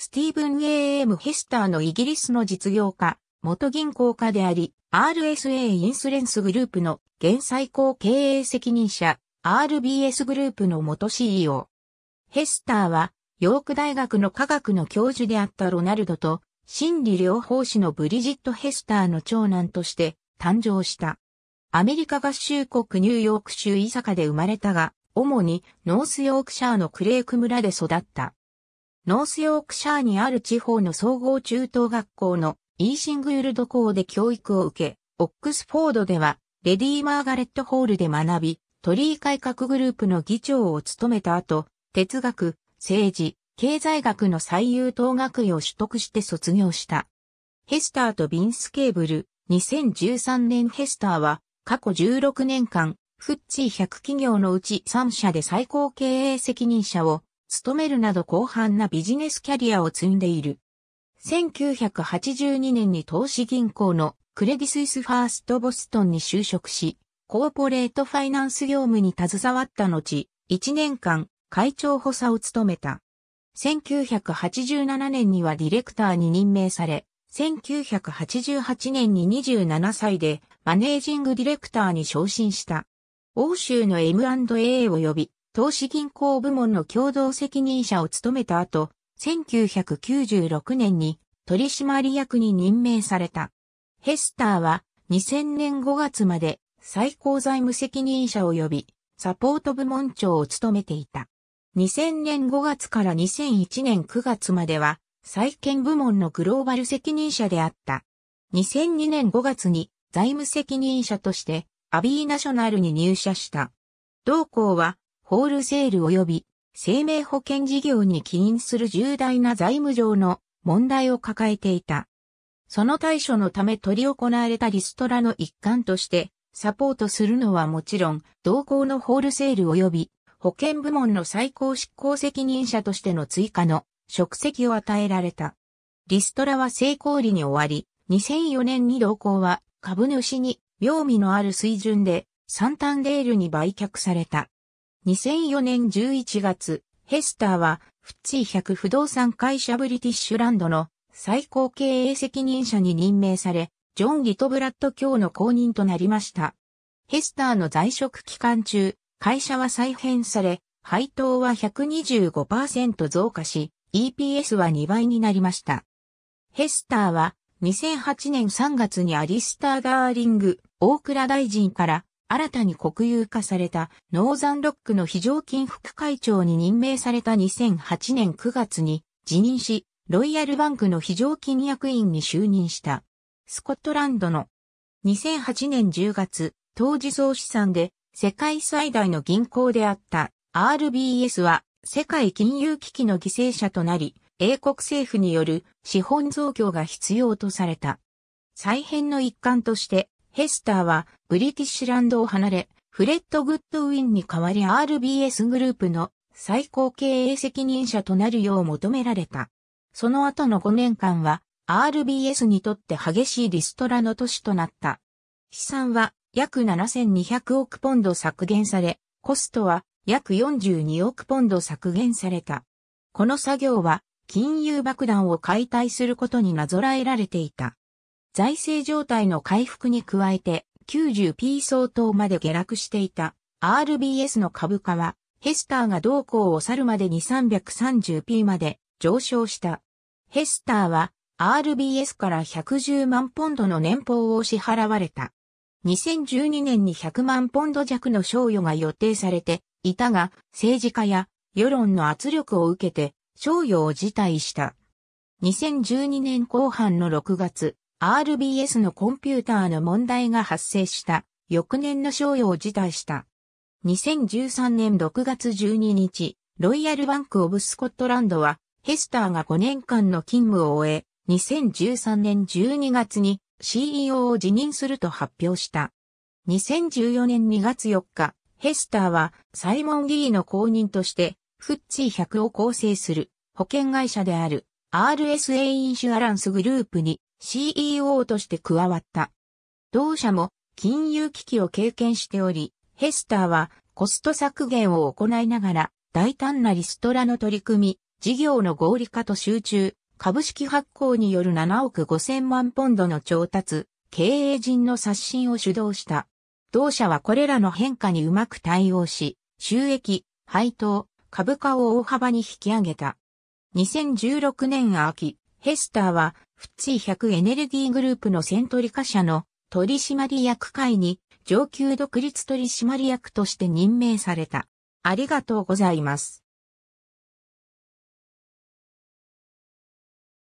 スティーブン・ A.M. ヘスターのイギリスの実業家、元銀行家であり、RSA インスレンスグループの現最高経営責任者、RBS グループの元 CEO。ヘスターは、ヨーク大学の科学の教授であったロナルドと、心理療法士のブリジット・ヘスターの長男として誕生した。アメリカ合衆国ニューヨーク州イサカで生まれたが、主にノースヨークシャーのクレーク村で育った。ノースヨークシャーにある地方の総合中等学校のイーシングユルド校で教育を受け、オックスフォードではレディー・マーガレット・ホールで学び、鳥居改革グループの議長を務めた後、哲学、政治、経済学の最優等学位を取得して卒業した。ヘスターとビンスケーブル、2013年ヘスターは過去16年間、フッチー100企業のうち3社で最高経営責任者を勤めるなど広範なビジネスキャリアを積んでいる。1982年に投資銀行のクレディスイスファーストボストンに就職し、コーポレートファイナンス業務に携わった後、1年間会長補佐を務めた。1987年にはディレクターに任命され、1988年に27歳でマネージングディレクターに昇進した。欧州の M&A 及び投資銀行部門の共同責任者を務めた後、1996年に取締役に任命された。ヘスターは2000年5月まで最高財務責任者及びサポート部門長を務めていた。2000年5月から2001年9月までは債券部門のグローバル責任者であった。2002年5月に財務責任者としてアビーナショナルに入社した。同校はホールセール及び生命保険事業に起因する重大な財務上の問題を抱えていた。その対処のため取り行われたリストラの一環としてサポートするのはもちろん同行のホールセール及び保険部門の最高執行責任者としての追加の職責を与えられた。リストラは成功裏に終わり、2004年に同行は株主に妙味のある水準でサンタンデールに売却された。2004年11月、ヘスターは、フッツィ100不動産会社ブリティッシュランドの最高経営責任者に任命され、ジョン・ギトブラッド卿の後任となりました。ヘスターの在職期間中、会社は再編され、配当は125%増加し、EPS は2倍になりました。ヘスターは2008年3月にアリスター・ダーリング、大倉大臣から新たに国有化されたノーザンロックの非常勤副会長に任命された2008年9月に辞任し、ロイヤルバンクの非常勤役員に就任した。スコットランドの2008年10月、当時総資産で世界最大の銀行であった RBS は世界金融危機の犠牲者となり、英国政府による資本増強が必要とされた。再編の一環として、ヘスターはブリティッシュランドを離れ、フレッド・グッドウィンに代わり RBS グループの最高経営責任者となるよう求められた。その後の5年間は RBS にとって激しいリストラの年となった。資産は約7200億ポンド削減され、コストは約42億ポンド削減された。この作業は金融爆弾を解体することになぞらえられていた。財政状態の回復に加えて、90p 相当まで下落していた RBS の株価は、ヘスターが同行を去るまでに 330p まで上昇した。ヘスターは RBS から110万ポンドの年俸を支払われた。2012年に100万ポンド弱の賞与が予定されていたが、政治家や世論の圧力を受けて賞与を辞退した。2012年後半の6月、RBS のコンピューターの問題が発生した翌年の商用を辞退した。2013年6月12日、ロイヤルバンクオブスコットランドは、ヘスターが5年間の勤務を終え、2013年12月に CEO を辞任すると発表した。2014年2月4日、ヘスターはサイモン・ギーの後任として、フッチー100を構成する保険会社である RSA インシュアランスグループに CEO として加わった。同社も金融危機を経験しており、ヘスターはコスト削減を行いながら大胆なリストラの取り組み、事業の合理化と集中、株式発行による7億5000万ポンドの調達、経営陣の刷新を主導した。同社はこれらの変化にうまく対応し、収益、配当、株価を大幅に引き上げた。2016年秋、ヘスターはフッチー100エネルギーグループのセントリカ社の取締役会に上級独立取締役として任命された。ありがとうございます。